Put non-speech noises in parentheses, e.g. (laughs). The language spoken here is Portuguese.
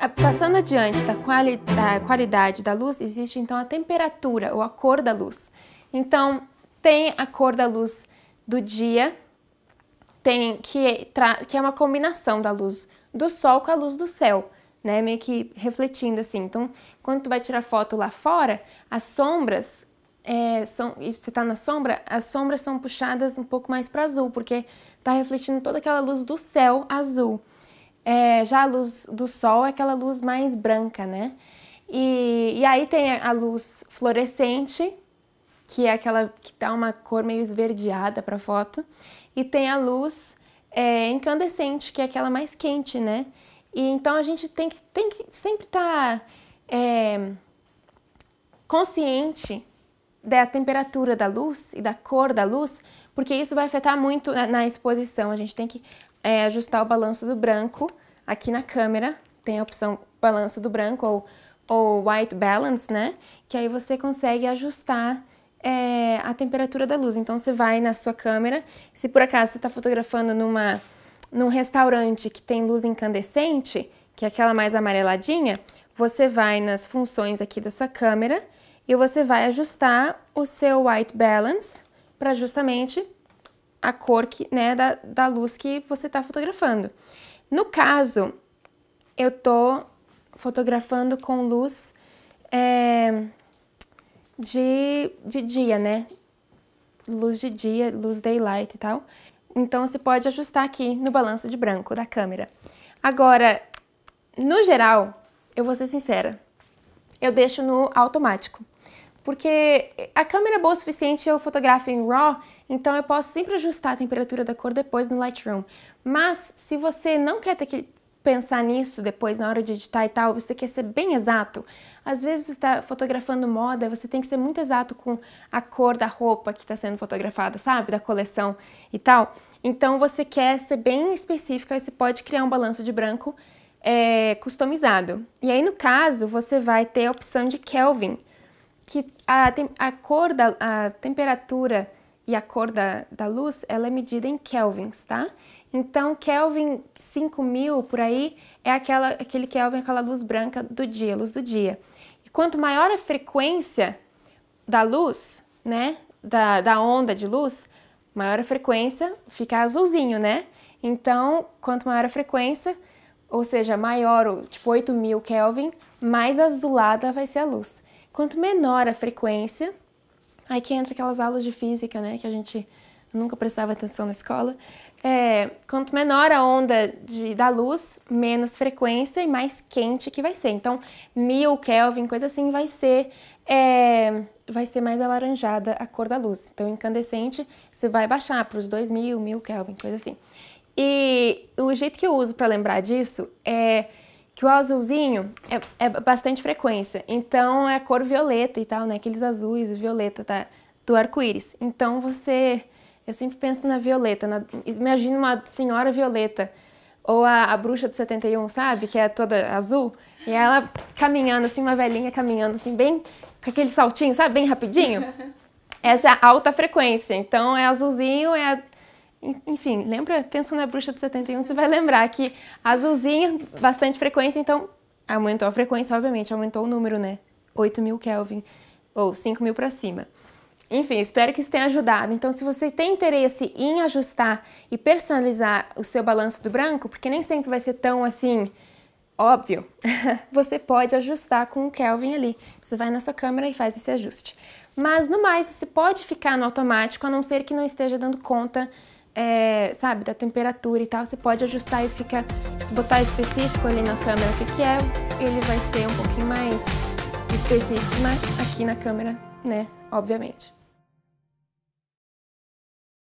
Ah, passando adiante da, quali da qualidade da luz, existe então a temperatura ou a cor da luz. Então, tem a cor da luz do dia, tem que, que é uma combinação da luz do sol com a luz do céu, né? Meio que refletindo assim. Então, quando tu vai tirar foto lá fora, as sombras é, são, você está na sombra, as sombras são puxadas um pouco mais para azul, porque está refletindo toda aquela luz do céu azul. É, já a luz do sol é aquela luz mais branca, né? E, e aí tem a luz fluorescente, que é aquela que dá uma cor meio esverdeada para a foto, e tem a luz é, incandescente, que é aquela mais quente, né? E então a gente tem que, tem que sempre estar tá, é, consciente da temperatura da luz e da cor da luz, porque isso vai afetar muito na, na exposição. A gente tem que é ajustar o balanço do branco. Aqui na câmera tem a opção balanço do branco ou, ou white balance, né? Que aí você consegue ajustar é, a temperatura da luz. Então você vai na sua câmera, se por acaso você está fotografando numa, num restaurante que tem luz incandescente, que é aquela mais amareladinha, você vai nas funções aqui da sua câmera e você vai ajustar o seu white balance para justamente a cor que, né, da, da luz que você está fotografando. No caso, eu tô fotografando com luz é, de, de dia, né? Luz de dia, luz daylight e tal. Então você pode ajustar aqui no balanço de branco da câmera. Agora, no geral, eu vou ser sincera, eu deixo no automático porque a câmera é boa o suficiente, eu fotografo em RAW, então eu posso sempre ajustar a temperatura da cor depois no Lightroom. Mas se você não quer ter que pensar nisso depois na hora de editar e tal, você quer ser bem exato. Às vezes você está fotografando moda, você tem que ser muito exato com a cor da roupa que está sendo fotografada, sabe? Da coleção e tal. Então você quer ser bem específica e você pode criar um balanço de branco é, customizado. E aí, no caso, você vai ter a opção de Kelvin, que a, a cor da a temperatura e a cor da, da luz, ela é medida em kelvins, tá? Então, kelvin 5000 por aí é aquela, aquele kelvin, aquela luz branca do dia, luz do dia. E quanto maior a frequência da luz, né, da, da onda de luz, maior a frequência, fica azulzinho, né? Então, quanto maior a frequência, ou seja, maior, tipo 8000 kelvin, mais azulada vai ser a luz. Quanto menor a frequência, aí que entra aquelas aulas de física, né, que a gente nunca prestava atenção na escola. É, quanto menor a onda de, da luz, menos frequência e mais quente que vai ser. Então, mil Kelvin, coisa assim, vai ser é, vai ser mais alaranjada a cor da luz. Então, incandescente, você vai baixar para os 2000, mil Kelvin, coisa assim. E o jeito que eu uso para lembrar disso é que o azulzinho é, é bastante frequência. Então é a cor violeta e tal, né? Aqueles azuis, o violeta tá, do arco-íris. Então você. Eu sempre penso na violeta. Na, imagino uma senhora violeta. Ou a, a bruxa do 71, sabe? Que é toda azul. E ela caminhando assim, uma velhinha caminhando assim, bem com aquele saltinho, sabe? Bem rapidinho. (laughs) Essa é a alta frequência. Então é azulzinho, é. A, enfim, lembra? Pensa na bruxa de 71, você vai lembrar que azulzinho, bastante frequência, então aumentou a frequência, obviamente, aumentou o número, né? 8.000 mil Kelvin, ou 5.000 mil para cima. Enfim, espero que isso tenha ajudado. Então, se você tem interesse em ajustar e personalizar o seu balanço do branco, porque nem sempre vai ser tão assim óbvio, (laughs) você pode ajustar com o Kelvin ali. Você vai na sua câmera e faz esse ajuste. Mas no mais, você pode ficar no automático, a não ser que não esteja dando conta é, sabe, da temperatura e tal, você pode ajustar e fica, se botar específico ali na câmera o que, que é, ele vai ser um pouquinho mais específico, mas aqui na câmera, né, obviamente.